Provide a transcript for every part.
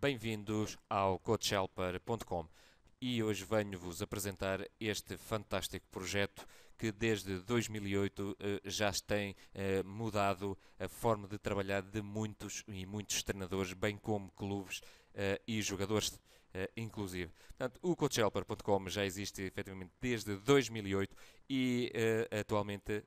bem-vindos ao CoachHelper.com e hoje venho-vos apresentar este fantástico projeto que desde 2008 eh, já tem eh, mudado a forma de trabalhar de muitos e muitos treinadores, bem como clubes eh, e jogadores. inclusive. Portanto, o CoachHelper.com já existe efetivamente desde 2008 e atualmente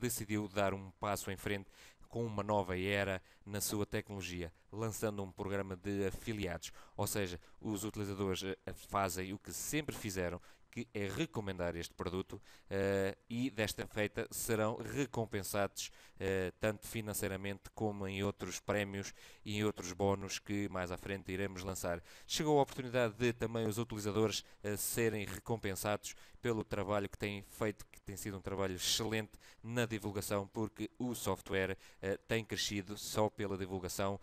decidiu dar um passo em frente com uma nova era na sua tecnologia, lançando um programa de afiliados. Ou seja, os utilizadores eh, fazem o que sempre fizeram, que é recomendar este produto uh, e desta feita serão recompensados uh, tanto financeiramente como em outros prémios e em outros bónus que mais à frente iremos lançar. Chegou a oportunidade de também os utilizadores uh, serem recompensados pelo trabalho que tem feito, que tem sido um trabalho excelente na divulgação, porque o software uh, tem crescido só pela divulgação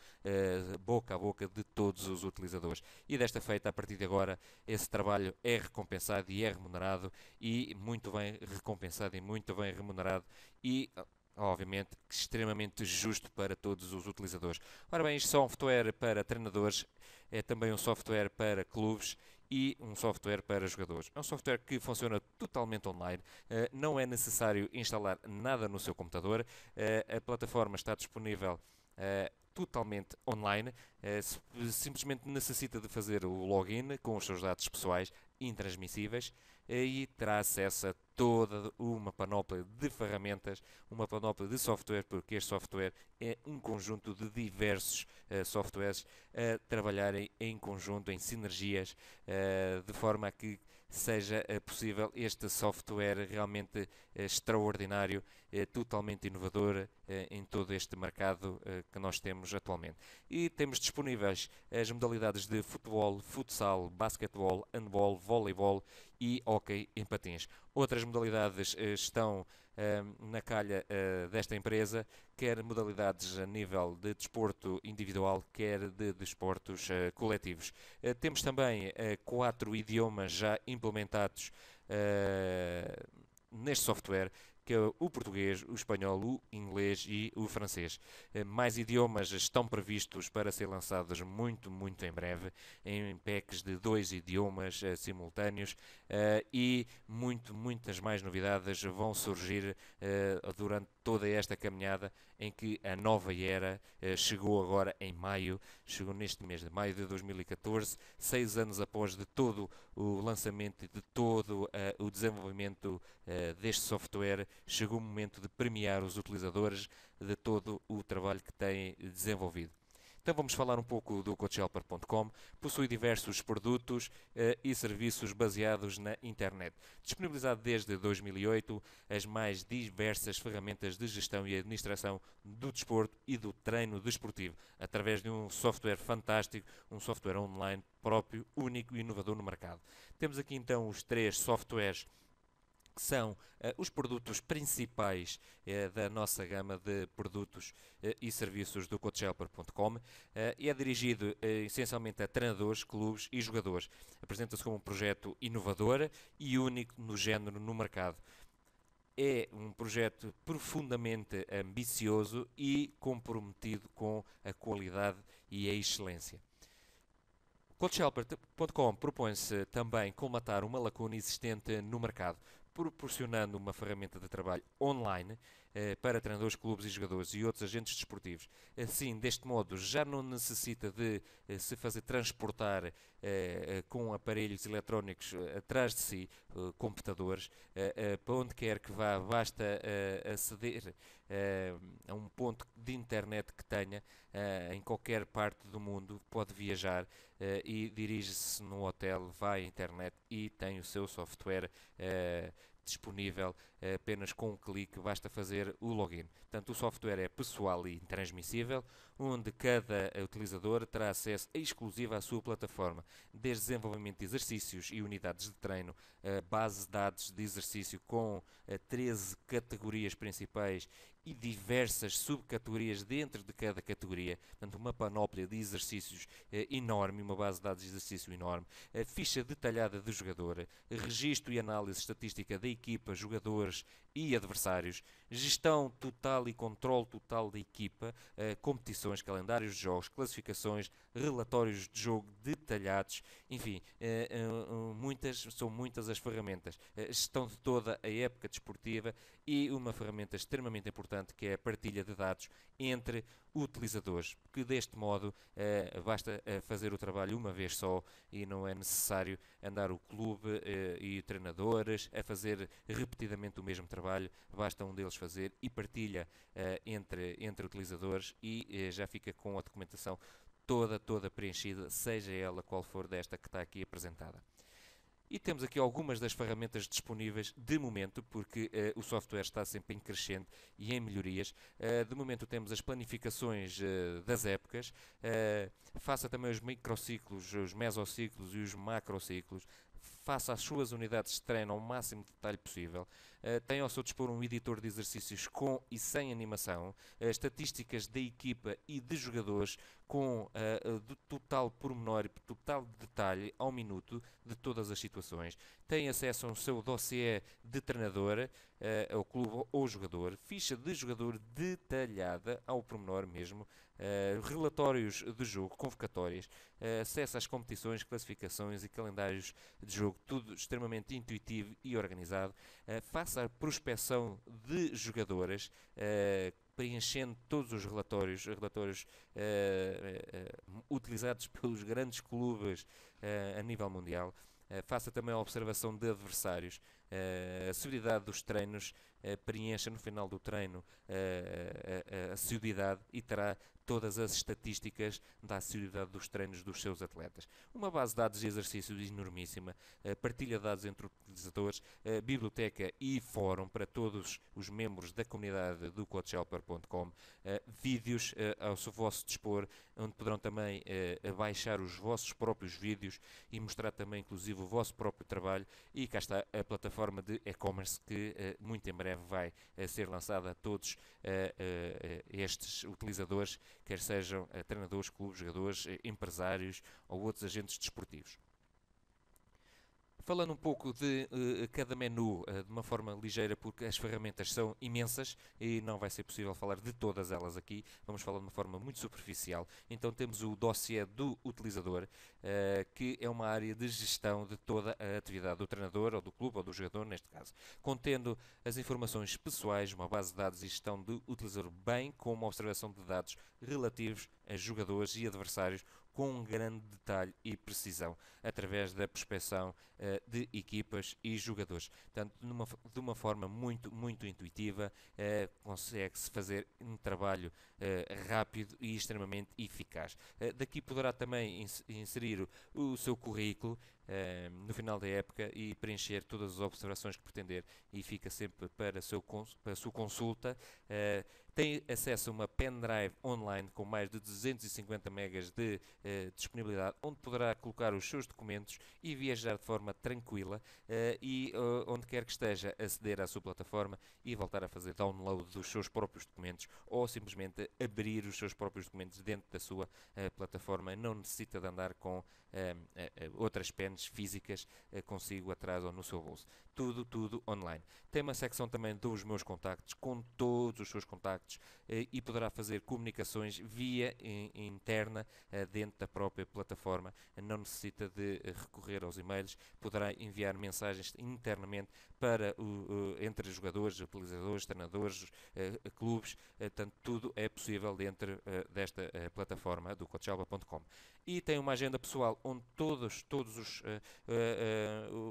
uh, boca a boca de todos os utilizadores. E desta feita, a partir de agora, esse trabalho é recompensado e é remunerado, e muito bem recompensado e muito bem remunerado. E obviamente, extremamente justo para todos os utilizadores. Ora bem, isto é um software para treinadores, é também um software para clubes e um software para jogadores. É um software que funciona totalmente online, eh, não é necessário instalar nada no seu computador, eh, a plataforma está disponível eh, totalmente online, eh, simplesmente necessita de fazer o login com os seus dados pessoais intransmissíveis eh, e terá acesso a toda uma panóplia de ferramentas, uma panóplia de software, porque este software é um conjunto de diversos uh, softwares a trabalharem em conjunto, em sinergias, uh, de forma a que seja uh, possível este software realmente extraordinário, totalmente inovador eh, em todo este mercado eh, que nós temos atualmente. E temos disponíveis as modalidades de futebol, futsal, basquetebol, handball, voleibol e hockey em patins. Outras modalidades eh, estão na calha desta empresa, quer modalidades a nível de desporto individual, quer de desportos coletivos. Temos também quatro idiomas já implementados neste software que é o português, o espanhol, o inglês e o francês. Eh, mais idiomas estão previstos para ser lançados muito, muito em breve, em packs de dois idiomas eh, simultâneos eh, e muito, muitas mais novidades vão surgir durante toda esta caminhada em que a nova era chegou agora em maio, chegou neste mês de maio de 2014, seis anos após de todo o lançamento de todo o desenvolvimento deste software chegou o momento de premiar os utilizadores de todo o trabalho que têm desenvolvido. Então vamos falar um pouco do CoachHelper.com. Possui diversos produtos eh, e serviços baseados na internet. Disponibilizado desde 2008, as mais diversas ferramentas de gestão e administração do desporto e do treino desportivo, através de um software fantástico, um software online próprio, único e inovador no mercado. Temos aqui então os três softwares que são eh, os produtos principais eh, da nossa gama de produtos eh, e serviços do coachhelper.com e é dirigido essencialmente a treinadores, clubes e jogadores. Apresenta-se como um projeto inovador e único no género no mercado é um projeto profundamente ambicioso e comprometido com a qualidade e a excelência. CoachHelper.com propõe-se também colmatar uma lacuna existente no mercado, proporcionando uma ferramenta de trabalho online eh, para treinadores, clubes e jogadores e outros agentes desportivos. Assim, deste modo, já não necessita de eh, se fazer transportar eh, eh com aparelhos eletrónicos eh, atrás de si, eh, computadores, para onde quer que vá, basta aceder a um ponto de internet que tenha em qualquer parte do mundo, pode viajar e dirige-se num hotel, vai à internet e tem o seu software disponível eh, apenas com um clique basta fazer o login. Portanto, o software é pessoal e intransmissível, onde cada utilizador terá acesso exclusivo à sua plataforma, desde desenvolvimento de exercícios e unidades de treino, base de dados de exercício com 13 eh, categorias principais e diversas subcategorias dentro de cada categoria, portanto uma panóplia de exercícios eh, enorme, uma base de dados de exercício enorme, a ficha detalhada do jogador, registro e análise estatística da equipa, jogador, jogadores e adversários, gestão total e controle total da equipa, eh, competições, calendários de jogos, classificações, relatórios de jogo detalhados, enfim, eh, eh, muitas, são muitas as ferramentas. Gestão de toda a época desportiva e uma ferramenta extremamente importante que é a partilha de dados entre utilizadores, que deste modo eh, basta eh, fazer o trabalho uma vez só e não é necessário andar o clube eh, e treinadores a fazer repetidamente o mesmo trabalho, basta um deles fazer e partilha eh, entre, entre utilizadores e eh, já fica com a documentação toda, toda preenchida, seja ela qual for desta que está aqui apresentada. E temos aqui algumas das ferramentas disponíveis de momento, porque uh, o software está sempre em crescente e em melhorias. Uh, de momento temos as planificações uh, das épocas, faça também os microciclos, os mesociclos e os macrociclos, faça as suas unidades de treino ao máximo de detalhe possível, eh, tem ao seu dispor um editor de exercícios com e sem animação, uh, estatísticas da equipa e de jogadores com uh, total pormenor e total detalhe ao minuto de todas as situações. Tem acesso ao seu dossiê de treinador, uh, ao clube ou jogador, ficha de jogador detalhada ao pormenor mesmo, relatórios de jogo, convocatórias, acesso às competições, classificações e calendários de jogo, tudo extremamente intuitivo e organizado. Uh, faça a prospecção de jogadoras, uh, eh, preenchendo todos os relatórios, relatórios uh, utilizados pelos grandes clubes a nível mundial. faça também a observação de adversários, eh, a seriedade dos treinos, eh, preencha no final do treino eh, a, a, seriedade e terá todas as estatísticas da seriedade dos treinos dos seus atletas. Uma base de dados de exercícios enormíssima, partilha de dados entre utilizadores, biblioteca e fórum para todos os membros da comunidade do coachhelper.com, vídeos ao seu vosso dispor, onde poderão também baixar os vossos próprios vídeos e mostrar também, inclusive, o vosso próprio trabalho e cá está a plataforma plataforma de e-commerce que eh, muito em breve vai eh, ser lançada a todos eh, estes utilizadores, quer sejam treinadores, clubes, jogadores, empresários ou outros agentes desportivos. Falando um pouco de uh, cada menu uh, de uma forma ligeira, porque as ferramentas são imensas e não vai ser possível falar de todas elas aqui, vamos falar de uma forma muito superficial. Então temos o dossiê do utilizador, uh, que é uma área de gestão de toda a atividade do treinador, ou do clube, ou do jogador, neste caso, contendo as informações pessoais, uma base de dados e gestão do utilizador, bem como a observação de dados relativos a jogadores e adversários, com grande detalhe e precisão, através da prospecção uh, eh, de equipas e jogadores. Portanto, numa, de uma forma muito, muito intuitiva, uh, consegue-se fazer um trabalho uh, rápido e extremamente eficaz. daqui poderá também inserir o, o seu currículo no final da época e preencher todas as observações que pretender e fica sempre para, seu, para a sua consulta tem acesso a uma pendrive online com mais de 250 megas de eh, disponibilidade, onde poderá colocar os seus documentos e viajar de forma tranquila eh, e uh, onde quer que esteja, aceder à sua plataforma e voltar a fazer download dos seus próprios documentos ou simplesmente abrir os seus próprios documentos dentro da sua plataforma. Não necessita de andar com outras pens físicas consigo atrás ou no seu bolso. Tudo, tudo online. Tem uma secção também dos meus contactos com todos os seus contactos contactos eh, e poderá fazer comunicações via interna eh, dentro da própria plataforma. Não necessita de eh, recorrer aos e-mails, poderá enviar mensagens internamente para o, entre jogadores, utilizadores, treinadores, clubes, portanto tudo é possível dentro desta plataforma do coachalba.com. E tem uma agenda pessoal onde todos, todos os,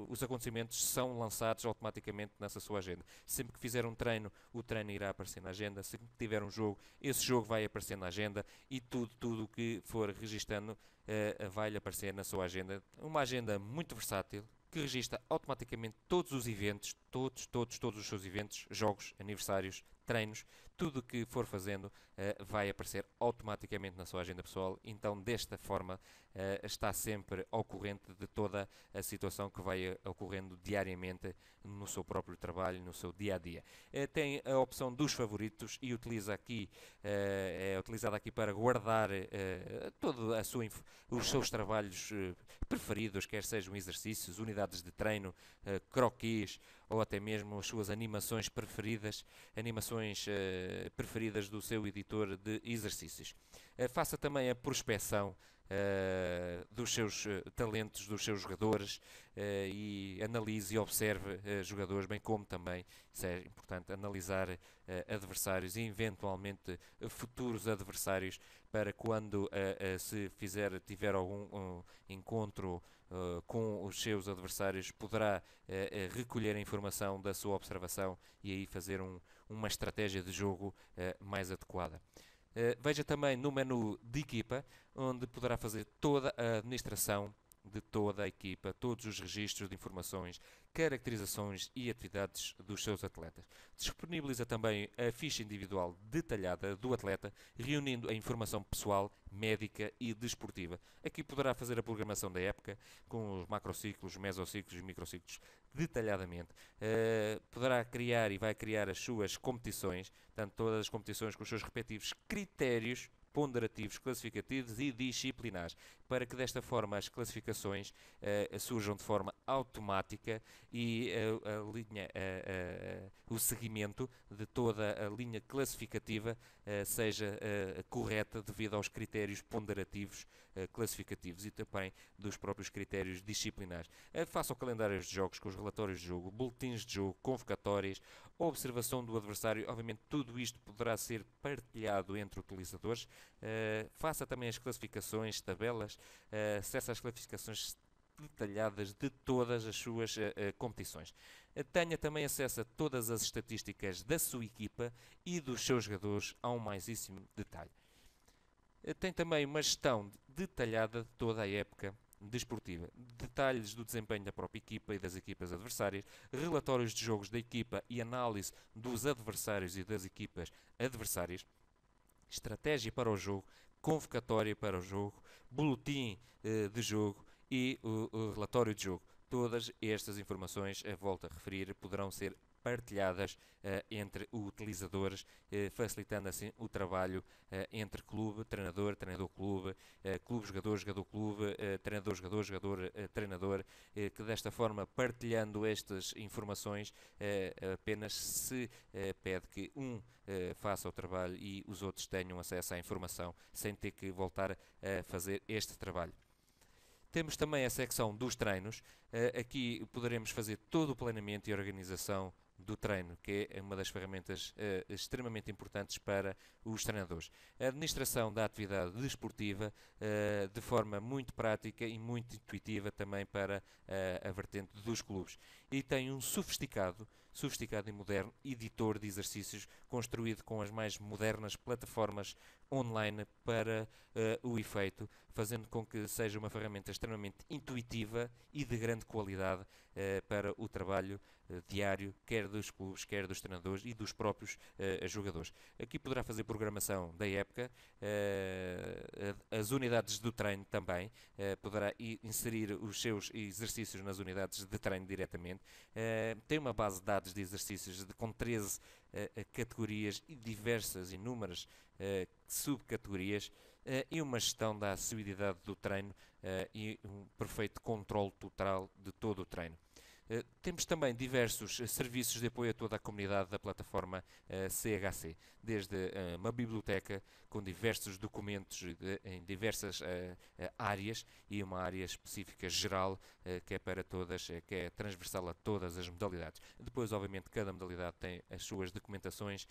os acontecimentos são lançados automaticamente nessa sua agenda. Sempre que fizer um treino, o treino irá aparecer na agenda. Sempre que tiver um jogo, esse jogo vai aparecer na agenda e tudo, tudo que for registando uh, eh, vai aparecer na sua agenda. Uma agenda muito versátil, que registra automaticamente todos os eventos, todos, todos, todos os seus eventos, jogos, aniversários, treinos, tudo o que for fazendo uh, vai aparecer automaticamente na sua agenda pessoal. Então, desta forma, uh, está sempre ao corrente de toda a situação que vai eh, ocorrendo diariamente no seu próprio trabalho, no seu dia a dia. Uh, tem a opção dos favoritos e utiliza aqui, é utilizada aqui para guardar uh, a sua os seus trabalhos preferidos, quer sejam exercícios, unidades de treino, croquis ou até mesmo as suas animações preferidas, animações eh, preferidas do seu editor de exercícios. Eh, faça também a prospecção eh, dos seus eh, talentos, dos seus jogadores eh, e analise e observe jogadores, bem como também, isso é importante, analisar adversários e eventualmente futuros adversários para quando se fizer, tiver algum encontro com os seus adversários, poderá recolher a informação da sua observação e aí fazer um, uma estratégia de jogo mais adequada. Uh, veja também no menu de equipa onde poderá fazer toda a administração de toda a equipa, todos os registros de informações, caracterizações e atividades dos seus atletas. Disponibiliza também a ficha individual detalhada do atleta, reunindo a informação pessoal, médica e desportiva. Aqui poderá fazer a programação da época, com os macrociclos, mesociclos e microciclos, detalhadamente. Uh, poderá criar e vai criar as suas competições, tanto todas as competições com os seus respectivos critérios ponderativos, classificativos e disciplinares para que desta forma as classificações uh, surjam de forma automática e uh, a linha, uh, o seguimento de toda a linha classificativa seja correta devido aos critérios ponderativos classificativos e também dos próprios critérios disciplinares. faça o calendário de jogos com os relatórios de jogo, boletins de jogo, convocatórias, observação do adversário, obviamente tudo isto poderá ser partilhado entre utilizadores, eh, faça também as classificações, tabelas, uh, eh, acesse as classificações detalhadas de todas as suas uh, competições. Tenha também acesso a todas as estatísticas da sua equipa e dos seus jogadores a um maisíssimo detalhe. Tem também uma gestão detalhada de toda a época desportiva. Detalhes do desempenho da própria equipa e das equipas adversárias, relatórios de jogos da equipa e análise dos adversários e das equipas adversárias estratégia para o jogo, convocatória para o jogo, boletim uh, de jogo e o, o relatório de jogo. Todas estas informações, volto a referir, poderão ser partilhadas eh, entre utilizadores, eh, facilitando assim o trabalho eh, entre clube, treinador, treinador-clube, clube, jogador-jogador-clube, treinador-jogador, jogador-treinador, que desta forma, partilhando estas informações, apenas se pede que um faça o trabalho e os outros tenham acesso à informação, sem ter que voltar a fazer este trabalho. Temos também a secção dos treinos. Aqui poderemos fazer todo o planeamento e organização do treino, que é uma das ferramentas uh, extremamente importantes para os treinadores. A administração da atividade desportiva uh, de forma muito prática e muito intuitiva também para uh, a vertente dos clubes. E tem um sofisticado, sofisticado e moderno editor de exercícios construído com as mais modernas plataformas online para o efeito, fazendo com que seja uma ferramenta extremamente intuitiva e de grande qualidade para o trabalho diário, quer dos clubes, quer dos treinadores e dos próprios uh, jogadores. Aqui poderá fazer programação da época, uh, as unidades do treino também, uh, poderá inserir os seus exercícios nas unidades de treino diretamente. tem uma base de dados de exercícios de, com 13 categorias e diversas, inúmeras subcategorias e uma gestão da acessibilidade do treino e um perfeito controle total de todo o treino. Eh, temos também diversos eh, serviços de apoio a toda a comunidade da plataforma CHC, eh, desde uma biblioteca com diversos documentos em diversas áreas e uma área específica geral que é para todas, que é transversal a todas as modalidades. Depois, obviamente, cada modalidade tem as suas documentações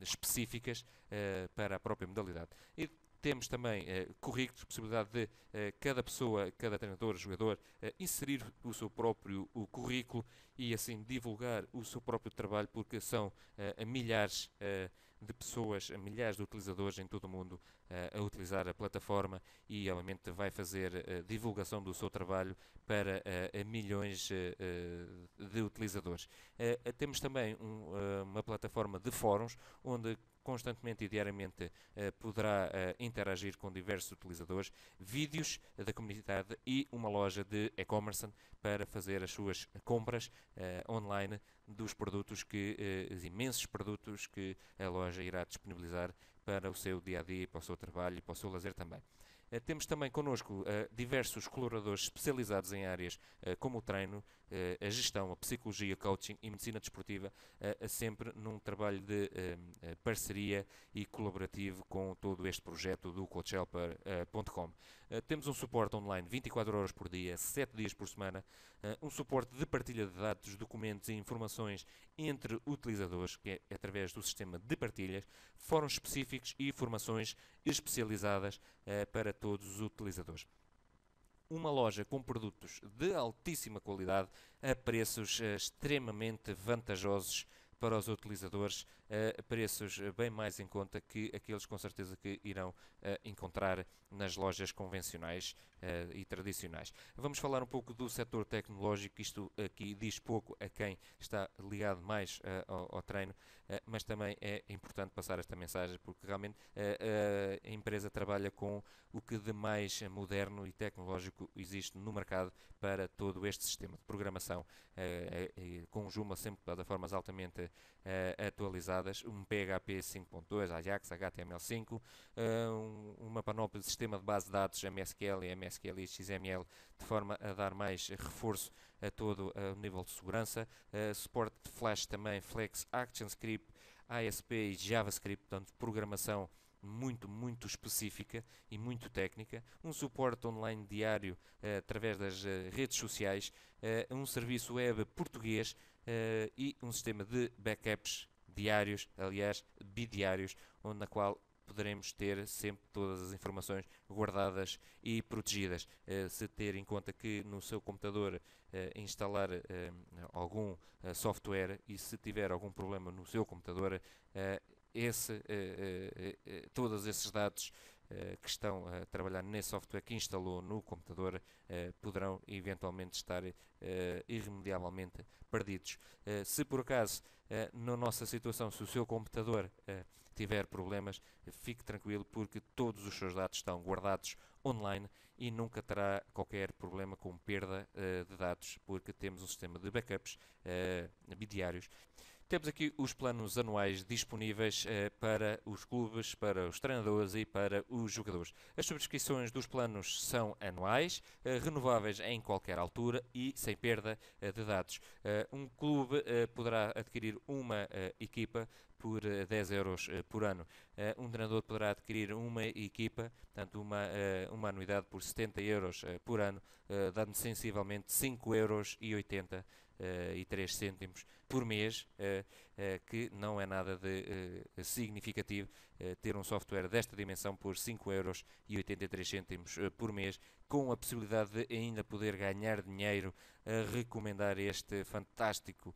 específicas para a própria modalidade. E temos também uh, currículos, possibilidade de uh, cada pessoa, cada treinador, jogador, uh, inserir o seu próprio o currículo e assim divulgar o seu próprio trabalho, porque são milhares de pessoas, milhares de utilizadores em todo o mundo a utilizar a plataforma e, obviamente, vai fazer divulgação do seu trabalho para milhões de utilizadores. temos também um, uma plataforma de fóruns onde constantemente e diariamente eh, poderá eh, interagir com diversos utilizadores, vídeos da comunidade e uma loja de e-commerce para fazer as suas compras eh, online dos produtos que, os imensos produtos que a loja irá disponibilizar para o seu dia a dia, para o seu trabalho e para o seu lazer também. Eh, temos também connosco eh, diversos colaboradores especializados em áreas eh, como o treino, a gestão, a psicologia, coaching e medicina desportiva, sempre num trabalho de parceria e colaborativo com todo este projeto do coachhelper.com. Temos um suporte online 24 horas por dia, 7 dias por semana, um suporte de partilha de dados, documentos e informações entre utilizadores, que é através do sistema de partilhas, fóruns específicos e formações especializadas para todos os utilizadores uma loja com produtos de altíssima qualidade a preços eh, extremamente vantajosos para os utilizadores, a eh, preços eh, bem mais em conta que aqueles com certeza que irão encontrar nas lojas convencionais e tradicionais. Vamos falar um pouco do setor tecnológico, isto aqui diz pouco a quem está ligado mais ao treino, eh, mas também é importante passar esta mensagem porque realmente eh, eh, a empresa trabalha com o que de mais moderno e tecnológico existe no mercado para todo este sistema de programação conjuma sempre plataformas altamente atualizadas, um PHP 5.2, Ajax, HTML5, uma panóplia de sistema de base de dados MSQL, MSQL e XML, de forma a dar mais reforço a todo o nível de segurança, suporte de Flash também, Flex, ActionScript, ASP e JavaScript, portanto, programação muito, muito específica e muito técnica, um suporte online diário uh, através das uh, redes sociais, uh, um serviço web português e um sistema de backups diários, aliás, bidiários, onde na qual poderemos ter sempre todas as informações guardadas e protegidas. Eh, se ter em conta que no seu computador eh, instalar eh, algum software e se tiver algum problema no seu computador, esse, todos esses dados que estão a trabalhar nesse software que instalou no computador poderão eventualmente estar irremediavelmente perdidos. se por acaso, na nossa situação, se o seu computador tiver problemas, fique tranquilo porque todos os seus dados estão guardados online e nunca terá qualquer problema com perda uh, de dados, porque temos um sistema de backups uh, eh, bidiários. Temos aqui os planos anuais disponíveis eh, para os clubes, para os treinadores e para os jogadores. As subscrições dos planos são anuais, eh, renováveis em qualquer altura e sem perda eh, de dados. Eh, um clube eh, poderá adquirir uma eh, equipa por 10 euros por ano. Um treinador poderá adquirir uma equipa, portanto, uma, uma anuidade por 70 euros por ano, dando sensivelmente 5 euros e 80 e 3 cêntimos por mês, eh, eh, que não é nada de eh, significativo ter um software desta dimensão por 5,83€ por mês, com a possibilidade de ainda poder ganhar dinheiro a recomendar este fantástico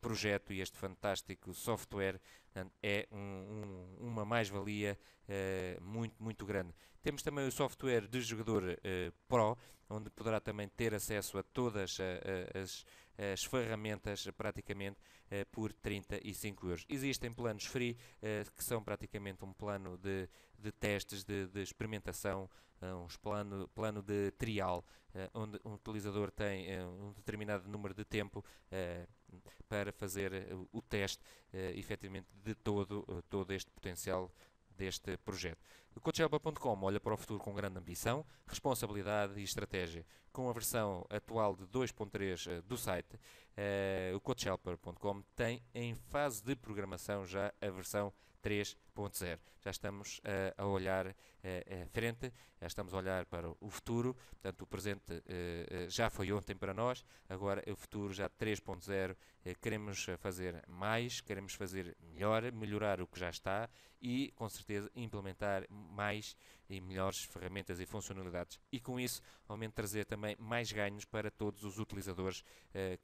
projeto e este fantástico software. É um, um, uma mais-valia muito, muito grande. Temos também o software de jogador Pro, onde poderá também ter acesso a todas as as ferramentas eh, praticamente eh, por 35 euros. Existem planos free eh, que são praticamente um plano de, de testes, de, de experimentação, um plano, plano de trial, onde um utilizador tem um determinado número de tempo para fazer o teste, efetivamente, de todo, todo este potencial deste projeto. O Coachella.com olha para o futuro com grande ambição, responsabilidade e estratégia. Com a versão atual de 2.3 eh, do site, eh, o Coachella.com tem em fase de programação já a versão 3 4.0. Já estamos uh, a olhar uh, eh, à eh, frente, já estamos a olhar para o futuro. Portanto, o presente já foi ontem para nós, agora o futuro já 3.0. queremos fazer mais, queremos fazer melhor, melhorar o que já está e, com certeza, implementar mais e melhores ferramentas e funcionalidades. E com isso, aumentar trazer também mais ganhos para todos os utilizadores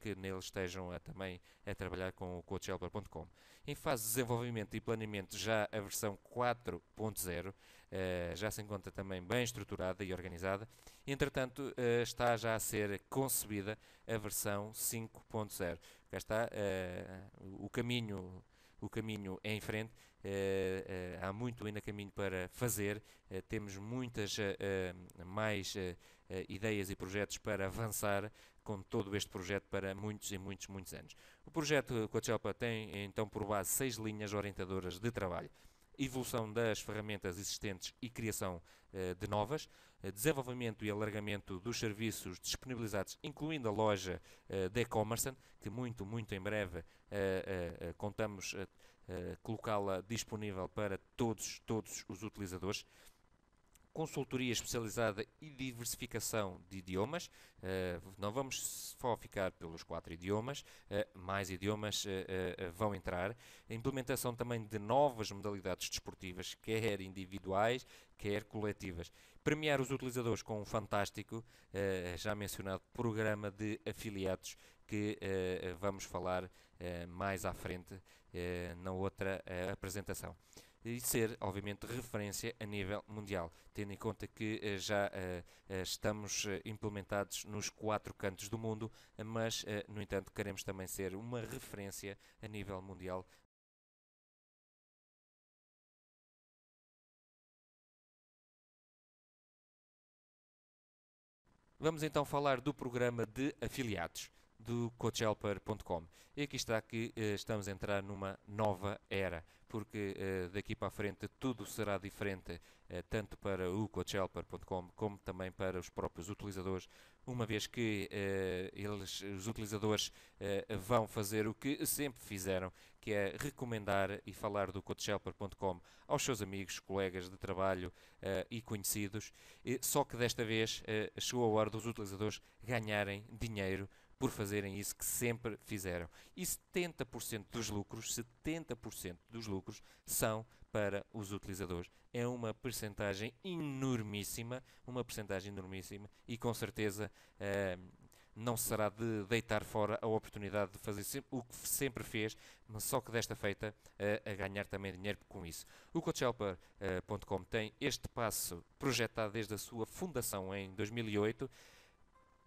que neles estejam a, também a trabalhar com o CoachHelper.com. Em fase de desenvolvimento e planeamento já versão 4.0, eh, já se encontra também bem estruturada e organizada. Entretanto, eh, está já a ser concebida a versão 5.0. Cá está eh, o caminho o caminho é em frente. Uh, uh, há muito ainda caminho para fazer. Uh, temos muitas mais ideias e projetos para avançar com todo este projeto para muitos e muitos, muitos anos. O projeto Coachelpa tem então por base seis linhas orientadoras de trabalho evolução das ferramentas existentes e criação eh, de novas, eh, desenvolvimento e alargamento dos serviços disponibilizados, incluindo a loja eh, de e-commerce, que muito, muito em breve contamos colocá-la disponível para todos, todos os utilizadores consultoria especializada e diversificação de idiomas. Eh, não vamos só ficar pelos quatro idiomas, eh, mais idiomas eh, vão entrar. A implementação também de novas modalidades desportivas, quer individuais, quer coletivas. Premiar os utilizadores com um fantástico, já mencionado, programa de afiliados que vamos falar mais à frente na outra apresentação e ser, obviamente, referência a nível mundial, tendo em conta que eh, já eh, eh, estamos implementados nos quatro cantos do mundo, mas, no entanto, queremos também ser uma referência a nível mundial Vamos então falar do programa de afiliados do coachhelper.com. E aqui está que eh, estamos a entrar numa nova era, porque eh, daqui para a frente tudo será diferente, eh, tanto para o coachhelper.com como também para os próprios utilizadores, uma vez que eles, os utilizadores vão fazer o que sempre fizeram, que é recomendar e falar do coachhelper.com aos seus amigos, colegas de trabalho e conhecidos, só que desta vez chegou a hora dos utilizadores ganharem dinheiro por fazerem isso que sempre fizeram. E 70% dos lucros, 70% dos lucros são para os utilizadores. É uma percentagem enormíssima, uma percentagem enormíssima e com certeza eh, não será de deitar fora a oportunidade de fazer o que sempre fez, mas só que desta feita eh, a ganhar também dinheiro com isso. O CoachHelper.com eh, tem este passo projetado desde a sua fundação em 2008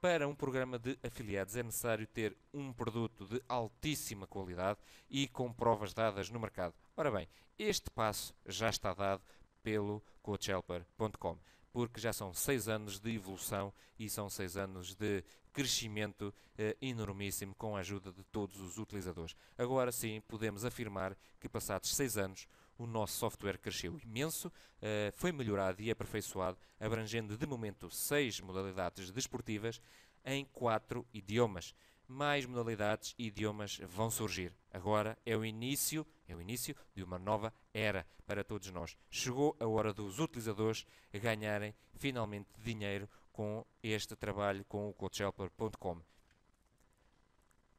para um programa de afiliados é necessário ter um produto de altíssima qualidade e com provas dadas no mercado. Ora bem, este passo já está dado pelo coachhelper.com, porque já são seis anos de evolução e são seis anos de crescimento eh, enormíssimo com a ajuda de todos os utilizadores. Agora sim podemos afirmar que passados seis anos o nosso software cresceu imenso, eh, foi melhorado e aperfeiçoado, abrangendo de momento seis modalidades desportivas em quatro idiomas. Mais modalidades e idiomas vão surgir. Agora é o início, é o início de uma nova era para todos nós. Chegou a hora dos utilizadores ganharem finalmente dinheiro com este trabalho com o CoachHelper.com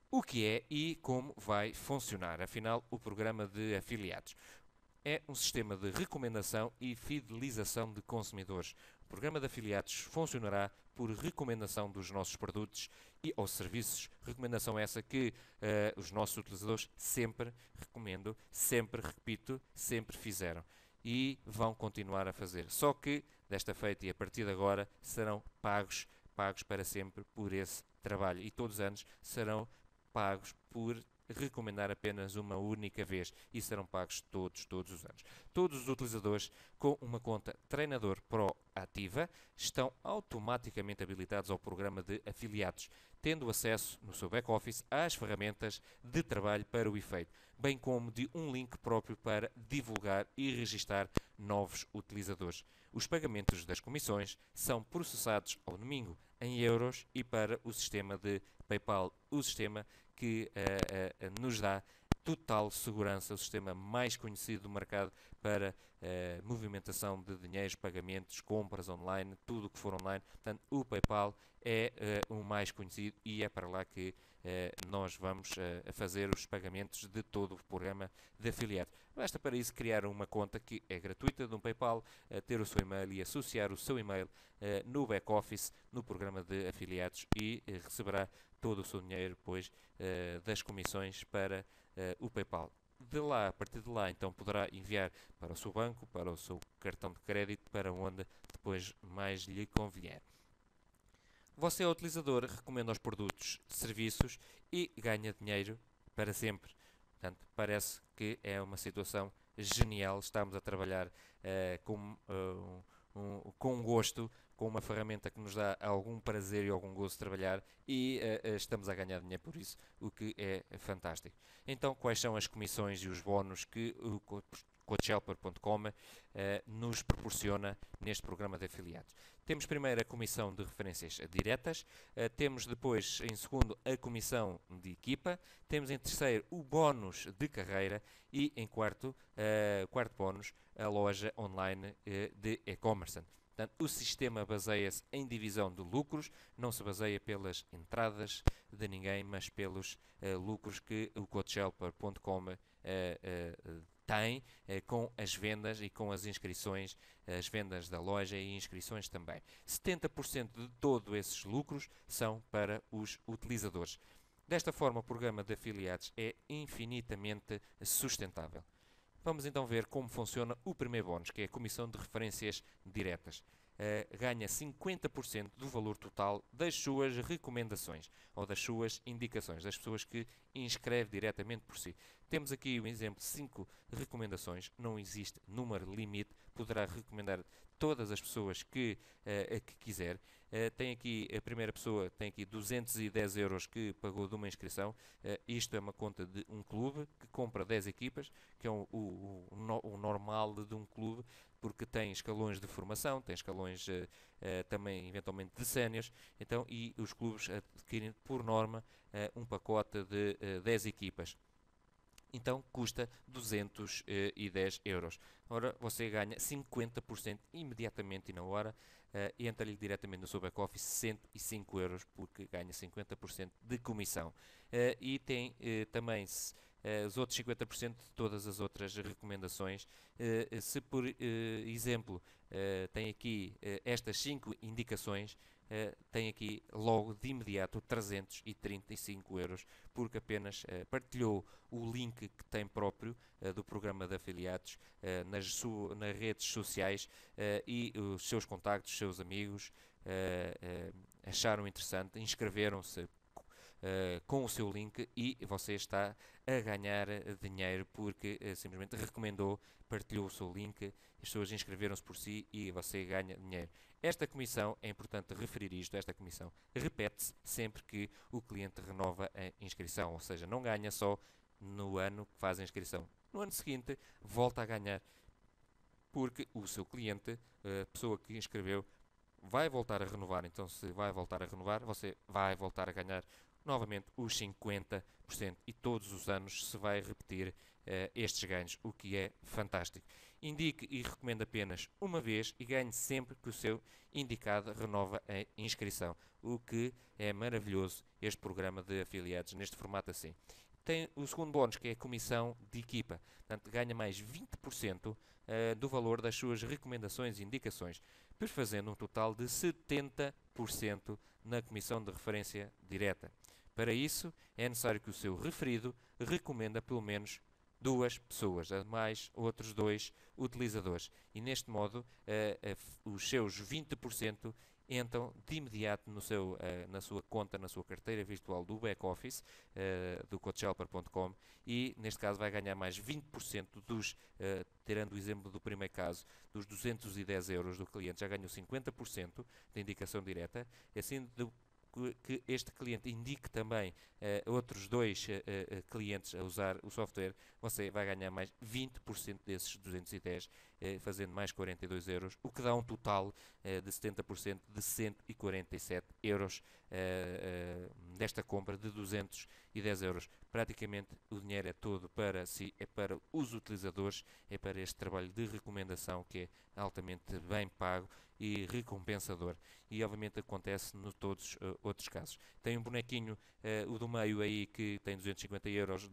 o que é e como vai funcionar, afinal, o programa de afiliados é um sistema de recomendação e fidelização de consumidores. O programa de afiliados funcionará por recomendação dos nossos produtos e ou serviços. Recomendação essa que uh, os nossos utilizadores sempre recomendo, sempre repito, sempre fizeram e vão continuar a fazer. Só que desta feita e a partir de agora serão pagos, pagos para sempre por esse trabalho e todos os anos serão pagos por recomendar apenas uma única vez e serão pagos todos, todos os anos. Todos os utilizadores com uma conta Treinador Pro ativa estão automaticamente habilitados ao programa de afiliados, tendo acesso no seu back-office às ferramentas de trabalho para o efeito, bem como de um link próprio para divulgar e registar novos utilizadores. Os pagamentos das comissões são processados ao domingo em euros e para o sistema de PayPal, o sistema que uh, nos dá total segurança, o sistema mais conhecido do mercado para movimentação de dinheiros, pagamentos, compras online, tudo o que for online. Portanto, o PayPal é o mais conhecido e é para lá que nós vamos fazer os pagamentos de todo o programa de afiliados. Basta para isso criar uma conta que é gratuita de um PayPal, ter o seu e-mail e associar o seu e-mail no back-office, no programa de afiliados e receberá todo o seu dinheiro depois uh, eh, das comissões para uh, o PayPal. De lá, a partir de lá, então poderá enviar para o seu banco, para o seu cartão de crédito, para onde depois mais lhe convier. Você é utilizador, recomenda os produtos, serviços e ganha dinheiro para sempre. Portanto, parece que é uma situação genial. Estamos a trabalhar uh, com uh, um, com gosto, com uma ferramenta que nos dá algum prazer e algum gosto trabalhar e uh, estamos a ganhar dinheiro por isso, o que é fantástico. Então, quais são as comissões e os bónus que o coachhelper.com uh, eh, nos proporciona neste programa de afiliados. Temos primeiro a comissão de referências diretas, uh, temos depois, em segundo, a comissão de equipa, temos em terceiro o bónus de carreira e em quarto, uh, quarto bónus, a loja online eh, de e-commerce. Portanto, o sistema baseia-se em divisão de lucros, não se baseia pelas entradas de ninguém, mas pelos eh, lucros que o CoachHelper.com eh, tem com as vendas e com as inscrições, as vendas da loja e inscrições também. 70% de todos esses lucros são para os utilizadores. Desta forma, o programa de afiliados é infinitamente sustentável. Vamos então ver como funciona o primeiro bónus, que é a comissão de referências diretas. Uh, ganha 50% do valor total das suas recomendações ou das suas indicações, das pessoas que inscreve diretamente por si. Temos aqui o um exemplo de 5 recomendações, não existe número limite, poderá recomendar todas as pessoas que, uh, que quiser. Uh, tem aqui, a primeira pessoa tem aqui 210 euros que pagou de uma inscrição. Uh, isto é uma conta de um clube que compra 10 equipas, que é o, o, o, normal de um clube, porque tem escalões de formação, tem escalões uh, também, eventualmente, de séniores, então, e os clubes adquirem, por norma, um pacote de uh, 10 equipas então custa 210 eh, euros. Ora, você ganha 50% imediatamente e na hora, uh, entra-lhe diretamente no seu back-office 105 euros, porque ganha 50% de comissão. Uh, e tem uh, também os outros 50% de todas as outras recomendações. se, por exemplo, tem aqui estas 5 indicações, eh, tem aqui logo de imediato 335 euros, porque apenas eh, partilhou o link que tem próprio eh, do programa de afiliados nas, su nas redes sociais e os seus contactos, seus amigos acharam interessante, inscreveram-se eh, com o seu link e você está a ganhar dinheiro porque uh, simplesmente recomendou, partilhou o seu link, as pessoas inscreveram-se por si e você ganha dinheiro. Esta comissão, é importante referir isto, esta comissão repete-se sempre que o cliente renova a inscrição, ou seja, não ganha só no ano que faz a inscrição. No ano seguinte, volta a ganhar porque o seu cliente, eh, a pessoa que inscreveu, vai voltar a renovar. Então, se vai voltar a renovar, você vai voltar a ganhar novamente os 50% e todos os anos se vai repetir uh, estes ganhos, o que é fantástico. Indique e recomenda apenas uma vez e ganhe sempre que o seu indicado renova a inscrição, o que é maravilhoso este programa de afiliados neste formato assim tem o segundo bónus, que é a comissão de equipa. Portanto, ganha mais 20% eh, do valor das suas recomendações e indicações, fazer um total de 70% na comissão de referência direta. Para isso, é necessário que o seu referido recomenda pelo menos duas pessoas, a mais outros dois utilizadores. E neste modo, uh, uh, os seus 20% entram de imediato no seu, uh, na sua conta, na sua carteira virtual do back-office do Coachelper.com e, neste caso, vai ganhar mais 20% dos, tirando o exemplo do primeiro caso, dos 210 euros do cliente, já ganhou 50% da indicação direta. Assim, do que este cliente indique também uh, outros dois uh, clientes a usar o software, você vai ganhar mais 20% desses 210 eh, fazendo mais 42 euros, o que dá um total eh, de 70% de 147 euros eh, desta compra de 210 euros. Praticamente o dinheiro é todo para si, é para os utilizadores, é para este trabalho de recomendação que é altamente bem pago e recompensador. E obviamente acontece no todos uh, outros casos. Tem um bonequinho, uh, o do meio aí, que tem 250 euros uh,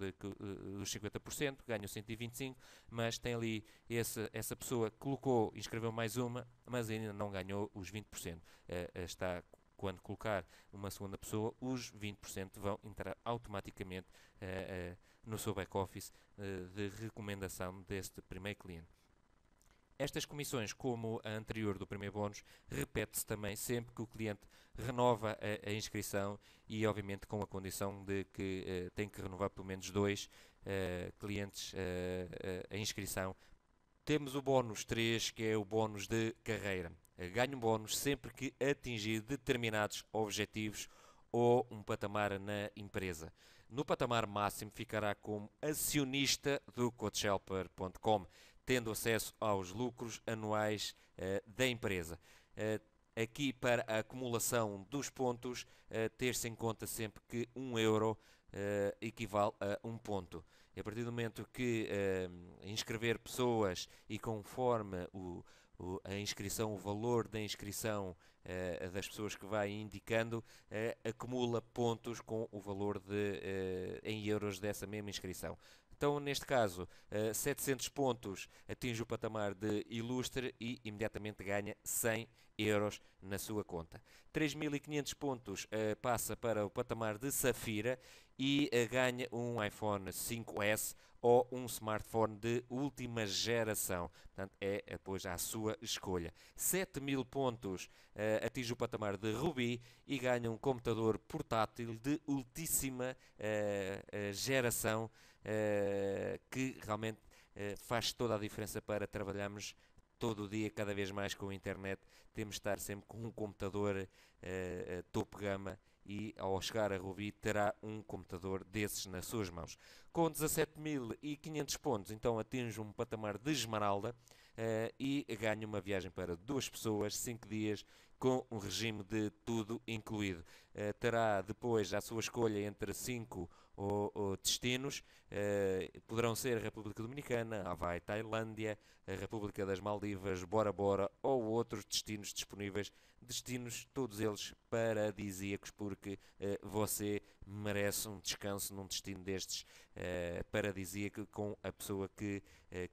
dos 50%, ganha 125, mas tem ali esse, essa essa pessoa colocou, inscreveu mais uma, mas ainda não ganhou os 20%. Uh, eh, eh, está quando colocar uma segunda pessoa, os 20% vão entrar automaticamente uh, uh, no seu back-office uh, de recomendação deste primeiro cliente. Estas comissões, como a anterior do primeiro bónus, repete-se também sempre que o cliente renova a, a, inscrição e, obviamente, com a condição de que tem que renovar pelo menos dois clientes a inscrição temos o bónus 3, que é o bónus de carreira. Eh, ganho um bónus sempre que atingir determinados objetivos ou um patamar na empresa. No patamar máximo ficará como acionista do coachhelper.com, tendo acesso aos lucros anuais eh, da empresa. Eh, aqui para a acumulação dos pontos, ter-se em conta sempre que um euro equivale a um ponto. E a partir do momento que uh, inscrever pessoas e conforme o, o, a inscrição, o valor da inscrição uh, das pessoas que vai indicando, uh, acumula pontos com o valor de, eh, em euros dessa mesma inscrição. Então, neste caso, 700 eh, pontos atinge o patamar de ilustre e imediatamente ganha 100 euros na sua conta. 3.500 pontos eh, passa para o patamar de Safira e eh, ganha um iPhone 5S ou um smartphone de última geração. Portanto, é depois à sua escolha. 7.000 mil pontos uh, atinge o patamar de Ruby e ganha um computador portátil de ultíssima uh, uh, geração eh, que realmente eh, faz toda a diferença para trabalharmos todo o dia, cada vez mais com a internet, temos de estar sempre com um computador uh, topo gama e ao chegar a Rubi terá um computador desses nas suas mãos. Com 17.500 pontos, então atinge um patamar de esmeralda uh, e ganha uma viagem para duas pessoas, 5 dias, com um regime de tudo incluído. Uh, terá depois à sua escolha entre 5 ou, ou destinos uh, poderão ser a República Dominicana, Havaí, Tailândia, a República das Maldivas, Bora Bora ou outros destinos disponíveis, destinos todos eles paradisíacos, porque uh, você merece um descanso num destino destes uh, paradisíaco com a pessoa que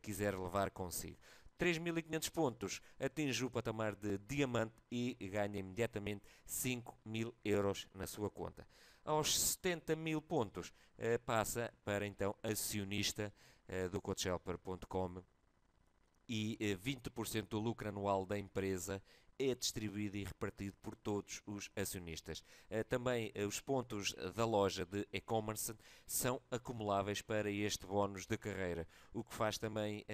quiser levar consigo. 3.500 pontos, atinge o patamar de diamante e ganha imediatamente 5.000 euros na sua conta aos 70 mil pontos, eh, passa para então acionista eh, do CoachHelper.com e 20% eh, do lucro anual da empresa é distribuído e repartido por todos os acionistas. Também os pontos da loja de e-commerce são acumuláveis para este bónus de carreira, o que faz também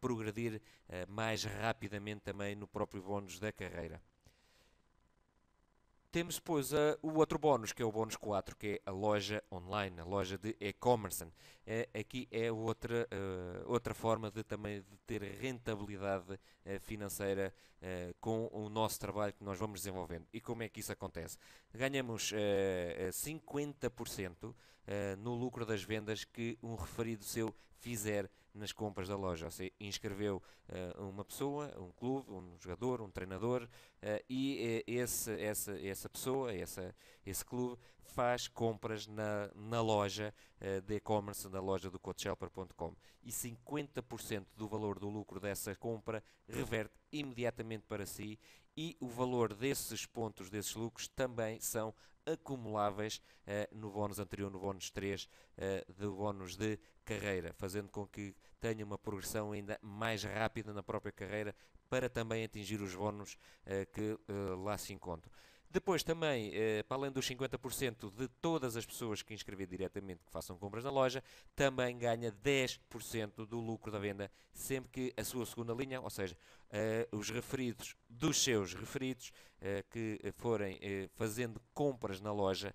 progredir mais rapidamente também no próprio bónus da carreira. Temos, depois o outro bónus, que é o bónus 4, que é a loja online, a loja de e-commerce. É, aqui é outra, uh, outra forma de também de ter rentabilidade uh, financeira uh, com o nosso trabalho que nós vamos desenvolvendo. E como é que isso acontece? Ganhamos 50% no lucro das vendas que um referido seu fizer nas compras da loja. seja, inscreveu uh, uma pessoa, um clube, um jogador, um treinador uh, e eh, esse, essa, essa pessoa, essa, esse clube faz compras na, na loja uh, de e-commerce, na loja do coachhelper.com e 50% do valor do lucro dessa compra reverte imediatamente para si e o valor desses pontos, desses lucros, também são acumuláveis eh, no bónus anterior, no bónus 3 eh, do bónus de carreira, fazendo com que tenha uma progressão ainda mais rápida na própria carreira para também atingir os bónus eh, que lá se encontram. Depois também, eh, para além dos 50% de todas as pessoas que inscrever diretamente que façam compras na loja, também ganha 10% do lucro da venda, sempre que a sua segunda linha, ou seja, eh, os referidos dos seus referidos eh, que forem fazendo compras na loja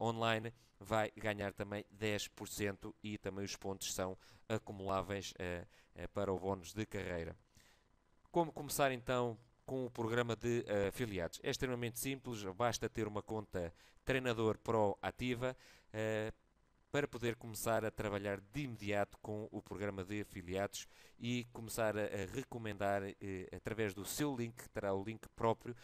online, vai ganhar também 10% e também os pontos são acumuláveis para o bónus de carreira. Como começar então com o programa de eh, afiliados. É extremamente simples, basta ter uma conta Treinador Pro ativa eh, para poder começar a trabalhar de imediato com o programa de afiliados e começar a, a recomendar eh, através do seu link, que terá o link próprio,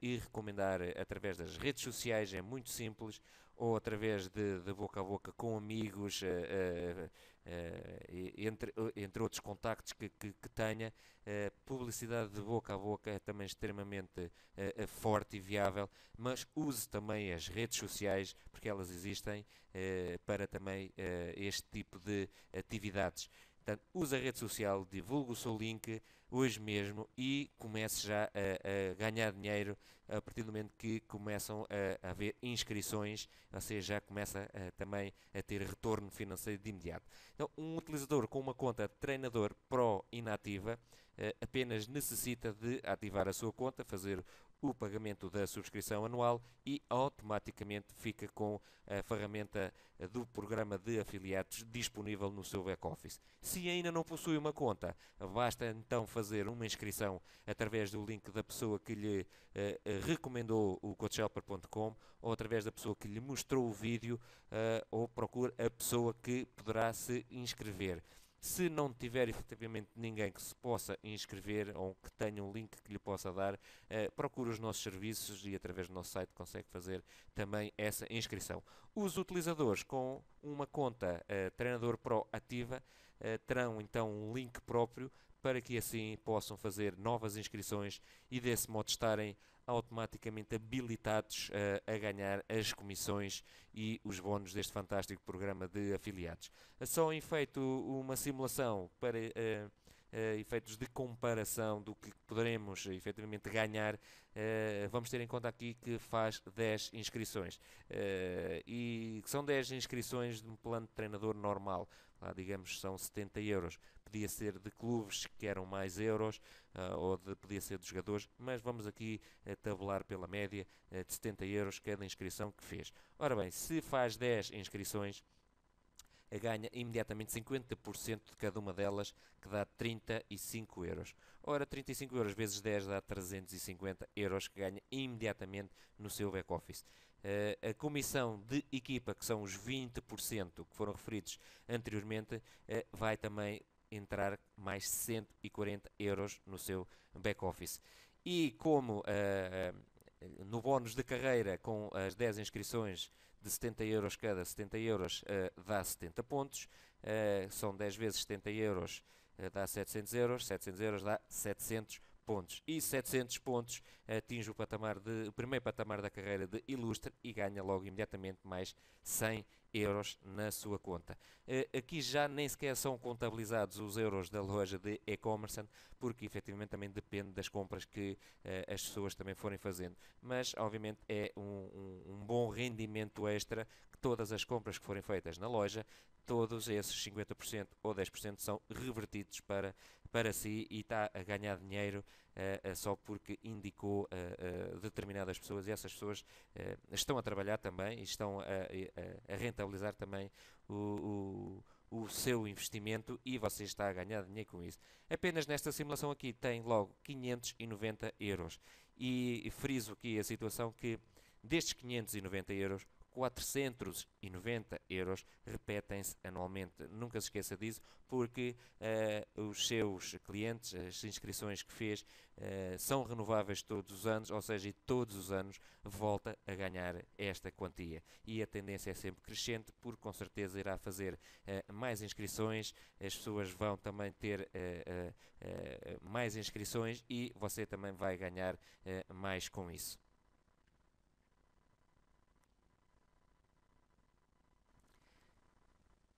e recomendar através das redes sociais, é muito simples, ou através de, de boca a boca com amigos, eh, eh, eh, entre, entre outros contactos que, que, que tenha, publicidade de boca a boca é também extremamente forte e viável, mas use também as redes sociais, porque elas existem para também este tipo de atividades. Portanto, use a rede social, divulgue o seu link, hoje mesmo e comece já a, a ganhar dinheiro a partir do momento que começam a, a haver inscrições, ou seja, já começa a, eh, também a ter retorno financeiro de imediato. Então, um utilizador com uma conta treinador Pro inativa eh, apenas necessita de ativar a sua conta, fazer o pagamento da subscrição anual e automaticamente fica com a ferramenta eh, do programa de afiliados disponível no seu back-office. Se ainda não possui uma conta, basta então fazer fazer uma inscrição através do link da pessoa que lhe uh, recomendou o coachhelper.com ou através da pessoa que lhe mostrou o vídeo uh, ou procure a pessoa que poderá se inscrever. Se não tiver efetivamente ninguém que se possa inscrever ou que tenha um link que lhe possa dar, eh, procure os nossos serviços e através do nosso site consegue fazer também essa inscrição. Os utilizadores com uma conta eh, Treinador Pro ativa eh, terão então um link próprio para que assim possam fazer novas inscrições e desse modo estarem automaticamente habilitados uh, a ganhar as comissões e os bónus deste fantástico programa de afiliados. É só em feito uma simulação para uh, uh, efeitos de comparação do que poderemos efetivamente ganhar, vamos ter em conta aqui que faz 10 inscrições. e são 10 inscrições de um plano de treinador normal lá digamos são 70 euros. Podia ser de clubes que eram mais euros uh, ou de, podia ser de jogadores, mas vamos aqui eh, tabular pela média uh, de 70 euros cada inscrição que fez. Ora bem, se faz 10 inscrições, ganha imediatamente 50% de cada uma delas, que dá 35 euros. Ora, 35 euros vezes 10 dá 350 euros que ganha imediatamente no seu back-office. Eh, a comissão de equipa, que são os 20% que foram referidos anteriormente, eh, vai também entrar mais 140 euros no seu back-office. E como uh, no bónus de carreira, com as 10 inscrições de 70 euros cada, 70 euros dá 70 pontos, são 10 vezes 70 euros dá 700 euros, 700 euros dá 700 pontos pontos e 700 pontos atinge o, patamar de, o primeiro patamar da carreira de Ilustre e ganha logo imediatamente mais 100 euros na sua conta. Eh, aqui já nem sequer são contabilizados os euros da loja de e-commerce, porque efetivamente também depende das compras que eh, as pessoas também forem fazendo. Mas, obviamente, é um, um, um bom rendimento extra que todas as compras que forem feitas na loja, todos esses 50% ou 10% são revertidos para para si e está a ganhar dinheiro uh, só porque indicou eh, determinadas pessoas e essas pessoas estão a trabalhar também e estão a, a, a rentabilizar também o, o, o seu investimento e você está a ganhar dinheiro com isso. Apenas nesta simulação aqui tem logo 590 euros e friso aqui a situação que destes 590 euros, 490 euros repetem-se anualmente. Nunca se esqueça disso, porque uh, os seus clientes, as inscrições que fez, uh, são renováveis todos os anos, ou seja, e todos os anos volta a ganhar esta quantia. E a tendência é sempre crescente, porque com certeza irá fazer uh, mais inscrições, as pessoas vão também ter mais inscrições e você também vai ganhar mais com isso.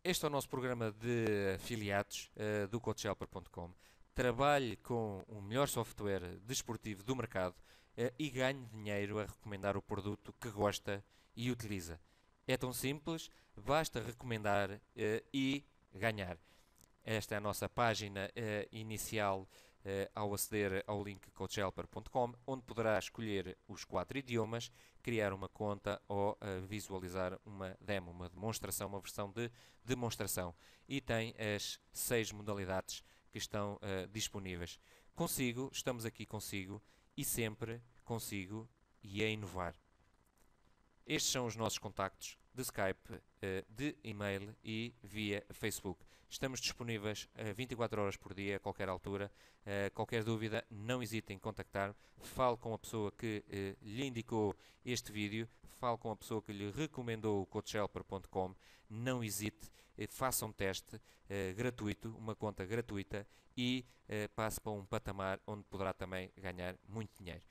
Este é o nosso programa de afiliados uh, do CoachHelper.com. Trabalhe com o melhor software desportivo do mercado uh, e ganhe dinheiro a recomendar o produto que gosta e utiliza. É tão simples, basta recomendar uh, e ganhar. Esta é a nossa página inicial eh, ao aceder ao link coachhelper.com, onde poderá escolher os quatro idiomas, criar uma conta ou eh, visualizar uma demo, uma demonstração, uma versão de demonstração. E tem as seis modalidades que estão eh, disponíveis. Consigo, estamos aqui consigo e sempre consigo e a inovar. Estes são os nossos contactos de Skype, de e-mail e via Facebook. Estamos disponíveis 24 eh, horas por dia, a qualquer altura. Eh, qualquer dúvida, não hesite em contactar. Fale com a pessoa que eh, lhe indicou este vídeo. Fale com a pessoa que lhe recomendou o coachhelper.com. Não hesite, faça um teste gratuito, uma conta gratuita e passe para um patamar onde poderá também ganhar muito dinheiro.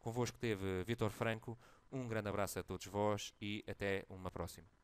Convosco teve Vitor Franco. Um grande abraço a todos vós e até uma próxima.